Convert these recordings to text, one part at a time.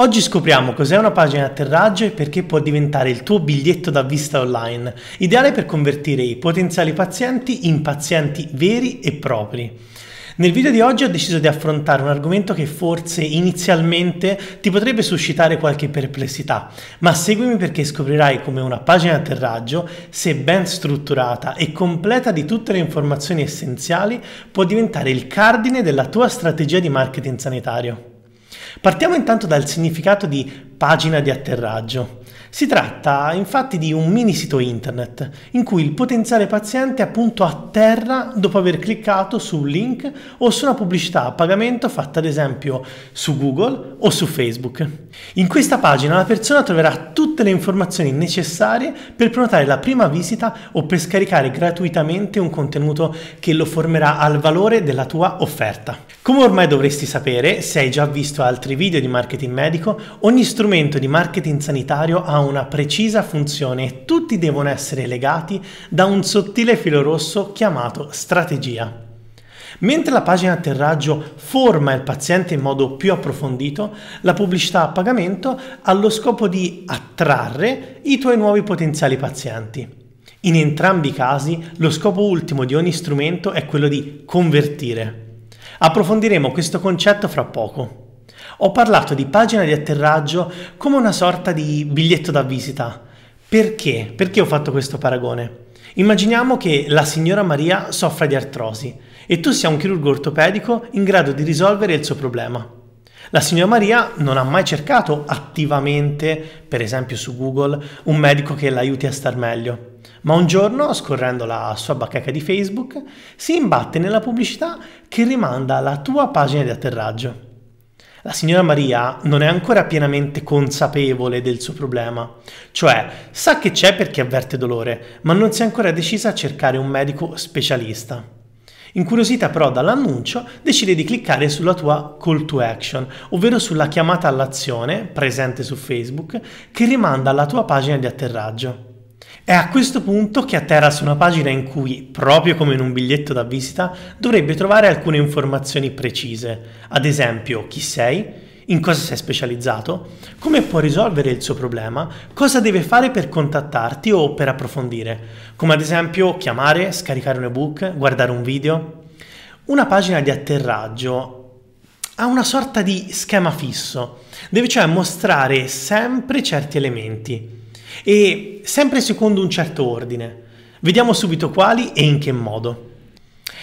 Oggi scopriamo cos'è una pagina atterraggio e perché può diventare il tuo biglietto da vista online, ideale per convertire i potenziali pazienti in pazienti veri e propri. Nel video di oggi ho deciso di affrontare un argomento che forse inizialmente ti potrebbe suscitare qualche perplessità, ma seguimi perché scoprirai come una pagina atterraggio, se ben strutturata e completa di tutte le informazioni essenziali, può diventare il cardine della tua strategia di marketing sanitario. Partiamo intanto dal significato di pagina di atterraggio. Si tratta infatti di un mini sito internet in cui il potenziale paziente appunto atterra dopo aver cliccato su un link o su una pubblicità a pagamento fatta ad esempio su Google o su Facebook. In questa pagina la persona troverà tutte le informazioni necessarie per prenotare la prima visita o per scaricare gratuitamente un contenuto che lo formerà al valore della tua offerta. Come ormai dovresti sapere, se hai già visto altri video di marketing medico, ogni strumento di marketing sanitario ha una precisa funzione e tutti devono essere legati da un sottile filo rosso chiamato strategia. Mentre la pagina atterraggio forma il paziente in modo più approfondito, la pubblicità a pagamento ha lo scopo di attrarre i tuoi nuovi potenziali pazienti. In entrambi i casi lo scopo ultimo di ogni strumento è quello di convertire. Approfondiremo questo concetto fra poco. Ho parlato di pagina di atterraggio come una sorta di biglietto da visita. Perché? Perché ho fatto questo paragone? Immaginiamo che la signora Maria soffra di artrosi e tu sia un chirurgo ortopedico in grado di risolvere il suo problema. La signora Maria non ha mai cercato attivamente, per esempio su Google, un medico che l'aiuti a star meglio. Ma un giorno, scorrendo la sua bacheca di Facebook, si imbatte nella pubblicità che rimanda alla tua pagina di atterraggio la signora Maria non è ancora pienamente consapevole del suo problema, cioè sa che c'è perché avverte dolore, ma non si è ancora decisa a cercare un medico specialista. Incuriosita però dall'annuncio, decide di cliccare sulla tua call to action, ovvero sulla chiamata all'azione presente su Facebook che rimanda alla tua pagina di atterraggio. È a questo punto che atterra su una pagina in cui, proprio come in un biglietto da visita, dovrebbe trovare alcune informazioni precise, ad esempio chi sei, in cosa sei specializzato, come può risolvere il suo problema, cosa deve fare per contattarti o per approfondire, come ad esempio chiamare, scaricare un ebook, guardare un video. Una pagina di atterraggio ha una sorta di schema fisso, deve cioè mostrare sempre certi elementi e sempre secondo un certo ordine. Vediamo subito quali e in che modo.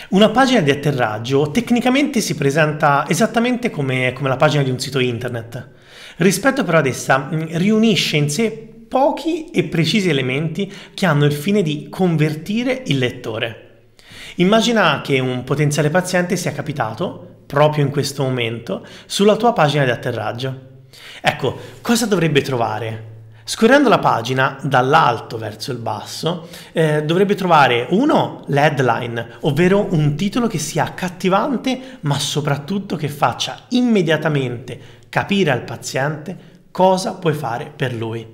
Una pagina di atterraggio tecnicamente si presenta esattamente come, come, la pagina di un sito internet. Rispetto però ad essa, mm, riunisce in sé pochi e precisi elementi che hanno il fine di convertire il lettore. Immagina che un potenziale paziente sia capitato, proprio in questo momento, sulla tua pagina di atterraggio. Ecco, cosa dovrebbe trovare? Scorrendo la pagina dall'alto verso il basso eh, dovrebbe trovare uno l'headline, ovvero un titolo che sia accattivante ma soprattutto che faccia immediatamente capire al paziente cosa puoi fare per lui.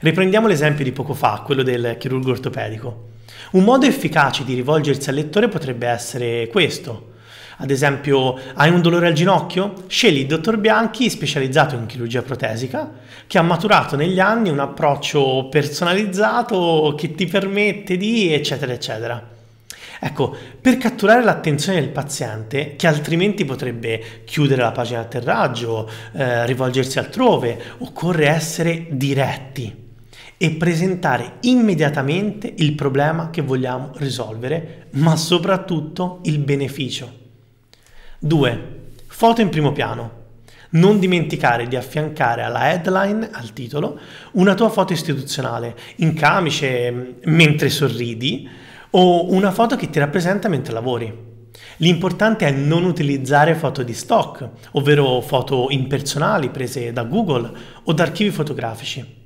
Riprendiamo l'esempio di poco fa, quello del chirurgo ortopedico. Un modo efficace di rivolgersi al lettore potrebbe essere questo. Ad esempio, hai un dolore al ginocchio? Scegli il dottor Bianchi, specializzato in chirurgia protesica, che ha maturato negli anni un approccio personalizzato che ti permette di eccetera eccetera. Ecco, per catturare l'attenzione del paziente, che altrimenti potrebbe chiudere la pagina di atterraggio, eh, rivolgersi altrove, occorre essere diretti e presentare immediatamente il problema che vogliamo risolvere, ma soprattutto il beneficio. 2. Foto in primo piano. Non dimenticare di affiancare alla headline, al titolo, una tua foto istituzionale, in camice mm, mentre sorridi o una foto che ti rappresenta mentre lavori. L'importante è non utilizzare foto di stock, ovvero foto impersonali prese da Google o da archivi fotografici.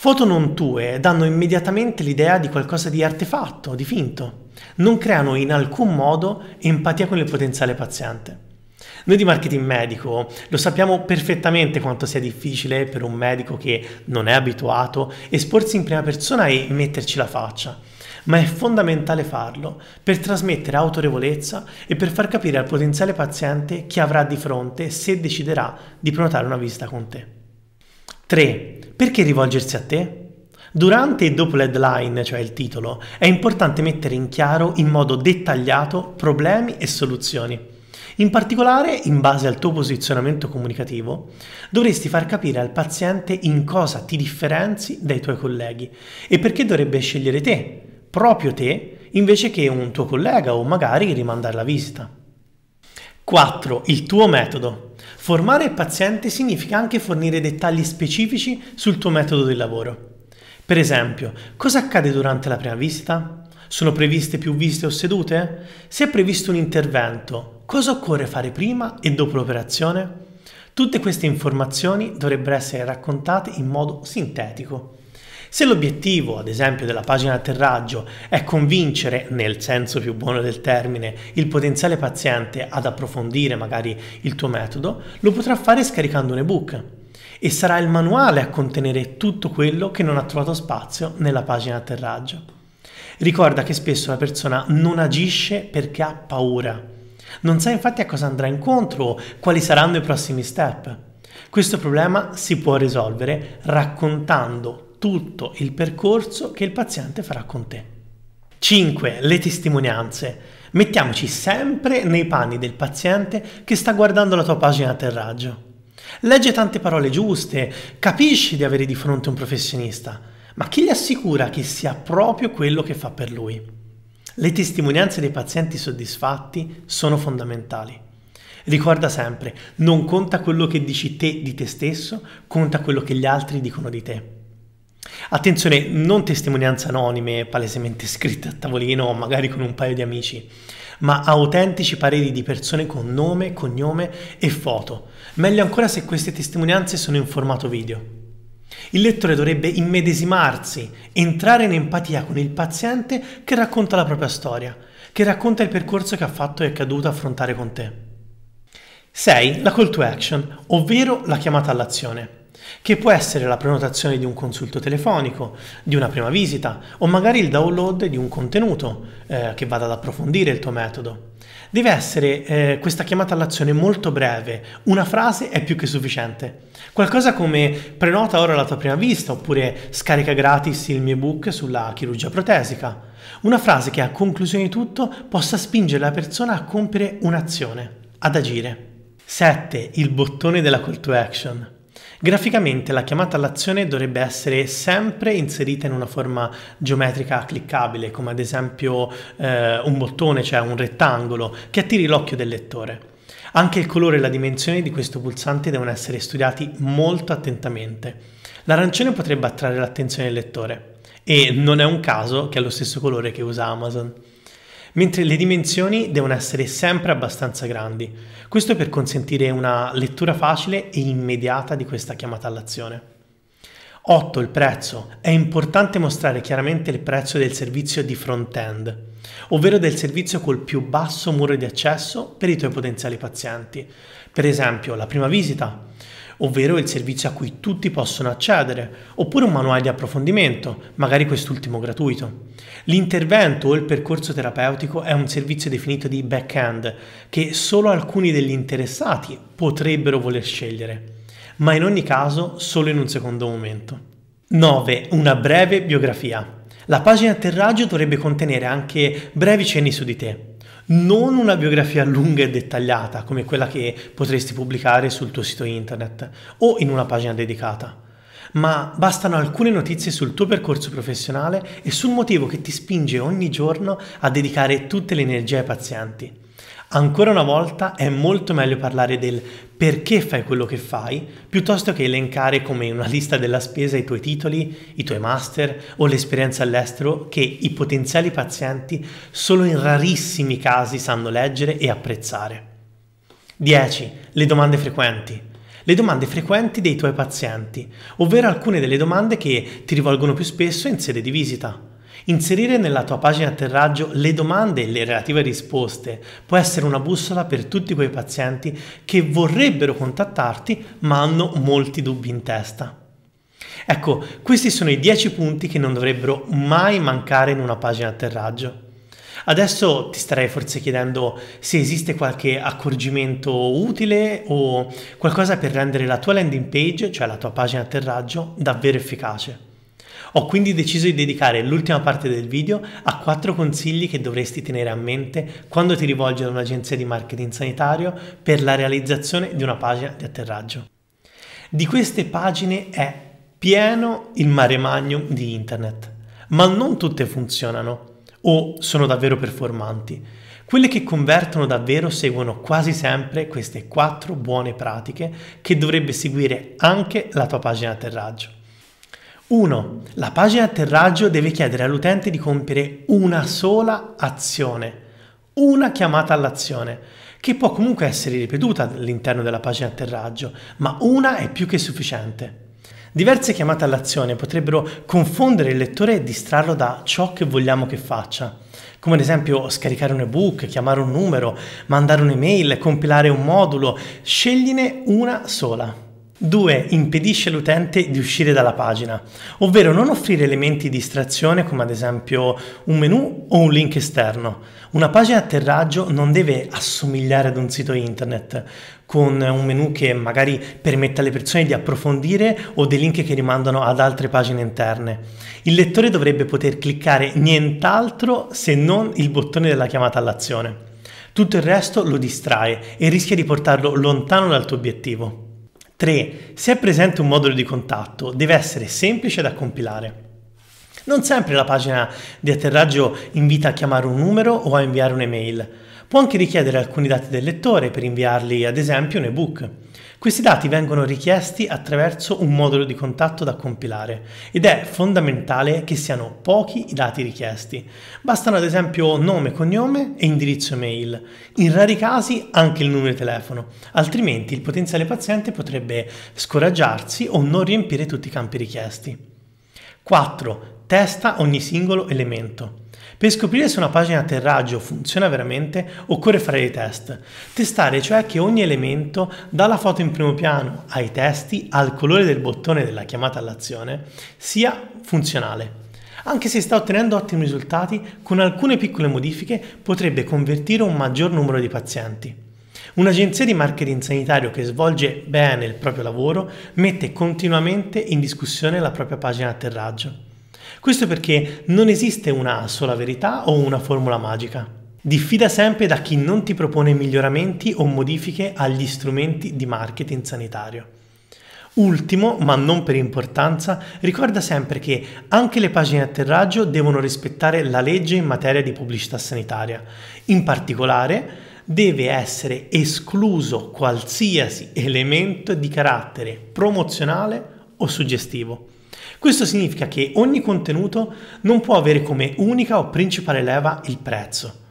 Foto non tue danno immediatamente l'idea di qualcosa di artefatto, di finto. Non creano in alcun modo empatia con il potenziale paziente. Noi di marketing medico lo sappiamo perfettamente quanto sia difficile per un medico che non è abituato esporsi in prima persona e metterci la faccia, ma è fondamentale farlo per trasmettere autorevolezza e per far capire al potenziale paziente chi avrà di fronte se deciderà di prenotare una visita con te. 3. Perché rivolgersi a te? Durante e dopo l'headline, cioè il titolo, è importante mettere in chiaro in modo dettagliato problemi e soluzioni. In particolare, in base al tuo posizionamento comunicativo, dovresti far capire al paziente in cosa ti differenzi dai tuoi colleghi e perché dovrebbe scegliere te, proprio te, invece che un tuo collega o magari rimandare la visita. 4. Il tuo metodo. Formare il paziente significa anche fornire dettagli specifici sul tuo metodo di lavoro. Per esempio, cosa accade durante la prima visita? Sono previste più visite o sedute? Se è previsto un intervento, cosa occorre fare prima e dopo l'operazione? Tutte queste informazioni dovrebbero essere raccontate in modo sintetico. Se l'obiettivo, ad esempio, della pagina atterraggio è convincere, nel senso più buono del termine, il potenziale paziente ad approfondire magari il tuo metodo, lo potrà fare scaricando un ebook e sarà il manuale a contenere tutto quello che non ha trovato spazio nella pagina atterraggio. Ricorda che spesso la persona non agisce perché ha paura. Non sa infatti a cosa andrà incontro o quali saranno i prossimi step. Questo problema si può risolvere raccontando tutto il percorso che il paziente farà con te. 5. Le testimonianze. Mettiamoci sempre nei panni del paziente che sta guardando la tua pagina atterraggio. Legge tante parole giuste, capisci di avere di fronte un professionista, ma chi gli assicura che sia proprio quello che fa per lui? Le testimonianze dei pazienti soddisfatti sono fondamentali. Ricorda sempre, non conta quello che dici te di te stesso, conta quello che gli altri dicono di te. Attenzione, non testimonianze anonime, palesemente scritte a tavolino, o magari con un paio di amici, ma autentici pareri di persone con nome, cognome e foto. Meglio ancora se queste testimonianze sono in formato video. Il lettore dovrebbe immedesimarsi, entrare in empatia con il paziente che racconta la propria storia, che racconta il percorso che ha fatto e che ha dovuto affrontare con te. 6. La call to action, ovvero la chiamata all'azione che può essere la prenotazione di un consulto telefonico, di una prima visita o magari il download di un contenuto eh, che vada ad approfondire il tuo metodo. Deve essere eh, questa chiamata all'azione molto breve, una frase è più che sufficiente. Qualcosa come prenota ora la tua prima vista oppure scarica gratis il mio ebook sulla chirurgia protesica. Una frase che a conclusione di tutto possa spingere la persona a compiere un'azione, ad agire. 7. Il bottone della call to action. Graficamente la chiamata all'azione dovrebbe essere sempre inserita in una forma geometrica cliccabile, come ad esempio eh, un bottone, cioè un rettangolo, che attiri l'occhio del lettore. Anche il colore e la dimensione di questo pulsante devono essere studiati molto attentamente. L'arancione potrebbe attrarre l'attenzione del lettore e non è un caso che è lo stesso colore che usa Amazon mentre le dimensioni devono essere sempre abbastanza grandi. Questo per consentire una lettura facile e immediata di questa chiamata all'azione. 8. Il prezzo. È importante mostrare chiaramente il prezzo del servizio di front-end, ovvero del servizio col più basso muro di accesso per i tuoi potenziali pazienti. Per esempio, la prima visita, ovvero il servizio a cui tutti possono accedere, oppure un manuale di approfondimento, magari quest'ultimo gratuito. L'intervento o il percorso terapeutico è un servizio definito di back-end che solo alcuni degli interessati potrebbero voler scegliere, ma in ogni caso solo in un secondo momento. 9. Una breve biografia. La pagina atterraggio dovrebbe contenere anche brevi cenni su di te, non una biografia lunga e dettagliata come quella che potresti pubblicare sul tuo sito internet o in una pagina dedicata, ma bastano alcune notizie sul tuo percorso professionale e sul motivo che ti spinge ogni giorno a dedicare tutte le energie ai pazienti. Ancora una volta è molto meglio parlare del perché fai quello che fai piuttosto che elencare come una lista della spesa i tuoi titoli, i tuoi master o l'esperienza all'estero che i potenziali pazienti solo in rarissimi casi sanno leggere e apprezzare. 10. Le domande frequenti le domande frequenti dei tuoi pazienti, ovvero alcune delle domande che ti rivolgono più spesso in sede di visita. Inserire nella tua pagina atterraggio le domande e le relative risposte può essere una bussola per tutti quei pazienti che vorrebbero contattarti ma hanno molti dubbi in testa. Ecco, questi sono i 10 punti che non dovrebbero mai mancare in una pagina atterraggio. Adesso ti starei forse chiedendo se esiste qualche accorgimento utile o qualcosa per rendere la tua landing page, cioè la tua pagina atterraggio, davvero efficace. Ho quindi deciso di dedicare l'ultima parte del video a 4 consigli che dovresti tenere a mente quando ti rivolgi ad un'agenzia di marketing sanitario per la realizzazione di una pagina di atterraggio. Di queste pagine è pieno il mare magnum di internet, ma non tutte funzionano o sono davvero performanti. Quelle che convertono davvero seguono quasi sempre queste 4 buone pratiche che dovrebbe seguire anche la tua pagina atterraggio. 1. La pagina atterraggio deve chiedere all'utente di compiere una sola azione, una chiamata all'azione, che può comunque essere ripetuta all'interno della pagina atterraggio, ma una è più che sufficiente. Diverse chiamate all'azione potrebbero confondere il lettore e distrarlo da ciò che vogliamo che faccia, come ad esempio scaricare un ebook, chiamare un numero, mandare un'email, compilare un modulo, scegliene una sola. 2. Impedisce all'utente di uscire dalla pagina, ovvero non offrire elementi di distrazione come ad esempio un menu o un link esterno. Una pagina atterraggio non deve assomigliare ad un sito internet, con un menu che magari permette alle persone di approfondire o dei link che rimandano ad altre pagine interne. Il lettore dovrebbe poter cliccare nient'altro se non il bottone della chiamata all'azione. Tutto il resto lo distrae e rischia di portarlo lontano dal tuo obiettivo. 3. Se è presente un modulo di contatto, deve essere semplice da compilare. Non sempre la pagina di atterraggio invita a chiamare un numero o a inviare un'email. Può anche richiedere alcuni dati del lettore per inviarli, ad esempio, un ebook. Questi dati vengono richiesti attraverso un modulo di contatto da compilare ed è fondamentale che siano pochi i dati richiesti. Bastano ad esempio nome, cognome e indirizzo mail, in rari casi anche il numero di telefono, altrimenti il potenziale paziente potrebbe scoraggiarsi o non riempire tutti i campi richiesti. 4. Testa ogni singolo elemento. Per scoprire se una pagina atterraggio funziona veramente occorre fare dei test. Testare cioè che ogni elemento, dalla foto in primo piano ai testi, al colore del bottone della chiamata all'azione, sia funzionale. Anche se sta ottenendo ottimi risultati, con alcune piccole modifiche potrebbe convertire un maggior numero di pazienti. Un'agenzia di marketing sanitario che svolge bene il proprio lavoro mette continuamente in discussione la propria pagina atterraggio. Questo perché non esiste una sola verità o una formula magica. Diffida sempre da chi non ti propone miglioramenti o modifiche agli strumenti di marketing sanitario. Ultimo, ma non per importanza, ricorda sempre che anche le pagine atterraggio devono rispettare la legge in materia di pubblicità sanitaria. In particolare, deve essere escluso qualsiasi elemento di carattere promozionale o suggestivo. Questo significa che ogni contenuto non può avere come unica o principale leva il prezzo.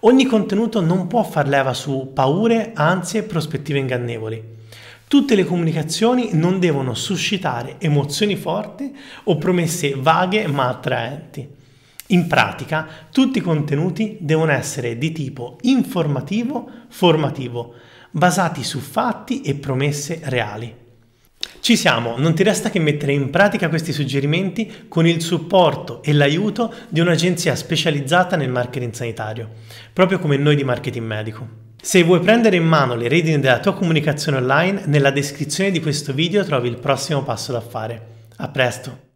Ogni contenuto non può far leva su paure, ansie, e prospettive ingannevoli. Tutte le comunicazioni non devono suscitare emozioni forti o promesse vaghe ma attraenti. In pratica, tutti i contenuti devono essere di tipo informativo, formativo, basati su fatti e promesse reali. Ci siamo, non ti resta che mettere in pratica questi suggerimenti con il supporto e l'aiuto di un'agenzia specializzata nel marketing sanitario, proprio come noi di marketing medico. Se vuoi prendere in mano le redini della tua comunicazione online, nella descrizione di questo video trovi il prossimo passo da fare. A presto!